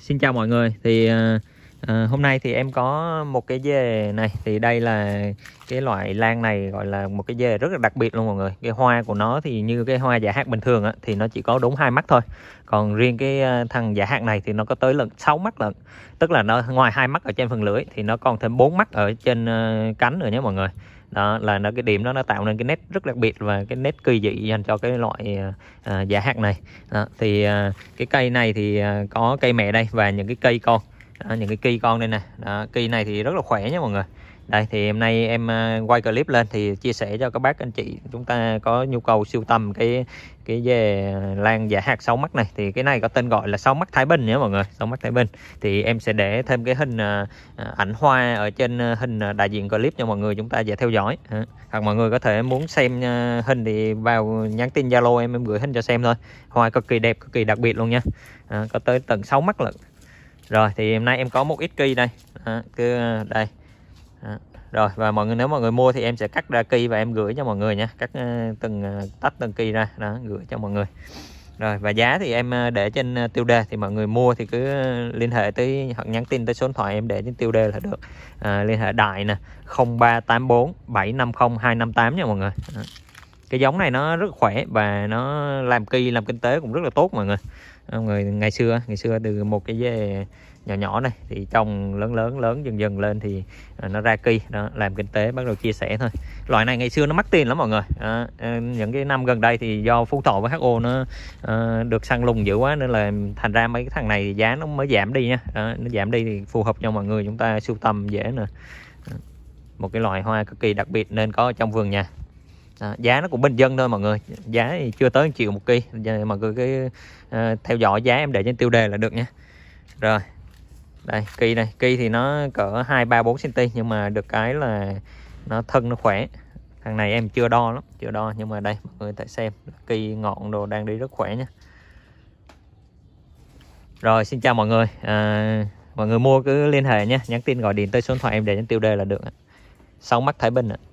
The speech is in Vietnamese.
xin chào mọi người thì à, hôm nay thì em có một cái dê này thì đây là cái loại lan này gọi là một cái dê rất là đặc biệt luôn mọi người cái hoa của nó thì như cái hoa giả hạt bình thường á, thì nó chỉ có đúng hai mắt thôi còn riêng cái ờ, thằng giả hạt này thì nó có tới lần 6 mắt lận tức là nó ngoài hai mắt ở trên phần lưỡi thì nó còn thêm bốn mắt ở trên cánh nữa nhé mọi người đó là nó cái điểm đó nó tạo nên cái nét rất đặc biệt và cái nét kỳ dị dành cho cái loại à, à, giả hạt này đó. thì à, cái cây này thì có cây mẹ đây và những cái cây con đó, những cái cây con đây nè cây này thì rất là khỏe nha mọi người đây thì hôm nay em à, quay clip lên thì chia sẻ cho các bác anh chị chúng ta có nhu cầu siêu tầm cái cái về lan giả dạ hạt sáu mắt này thì cái này có tên gọi là sáu mắt Thái Bình nhé mọi người sáu mắt Thái Bình thì em sẽ để thêm cái hình à, à, ảnh hoa ở trên hình đại diện clip cho mọi người chúng ta dễ theo dõi hoặc mọi người có thể muốn xem hình thì vào nhắn tin Zalo em em gửi hình cho xem thôi hoa cực kỳ đẹp cực kỳ đặc biệt luôn nha có tới tận sáu mắt lận rồi thì hôm nay em có một ít cây đây à, cứ đây rồi và mọi người nếu mọi người mua thì em sẽ cắt ra kỳ và em gửi cho mọi người nha cắt ờ, từng ờ, tách từng kỳ ra đó gửi cho mọi người rồi và giá thì em ờ, để trên tiêu đề thì mọi người mua thì cứ liên hệ tới hoặc nhắn tin tới số điện thoại em để trên tiêu đề là được à, liên hệ đại nè 0384 750 258 nha mọi người cái giống này nó rất khỏe và nó làm cây làm kinh tế cũng rất là tốt mọi người ờ, người ngày xưa ngày xưa từ một cái dê nhỏ nhỏ này thì trồng lớn lớn lớn dần dần lên thì ờ, nó ra cây đó làm kinh tế bắt đầu chia sẻ thôi loại này ngày xưa nó mắc tiền lắm mọi người à, những cái năm gần đây thì do phú thọ với ho nó à, được săn lùng dữ quá nên là thành ra mấy cái thằng này thì giá nó mới giảm đi nha à, nó giảm đi thì phù hợp cho mọi người chúng ta sưu tầm dễ nè một cái loại hoa cực kỳ đặc biệt nên có trong vườn nhà à, giá nó cũng bình dân thôi mọi người giá thì chưa tới 1 triệu một ký mọi người cứ à, theo dõi giá em để trên tiêu đề là được nha rồi đây cây này cây thì nó cỡ hai ba bốn cm nhưng mà được cái là nó thân nó khỏe thằng này em chưa đo lắm chưa đo nhưng mà đây mọi người tại xem cây ngọn đồ đang đi rất khỏe nha rồi xin chào mọi người à, mọi người mua cứ liên hệ nha nhắn tin gọi điện tới số điện thoại em để trên tiêu đề là được sáu mắt thái bình ạ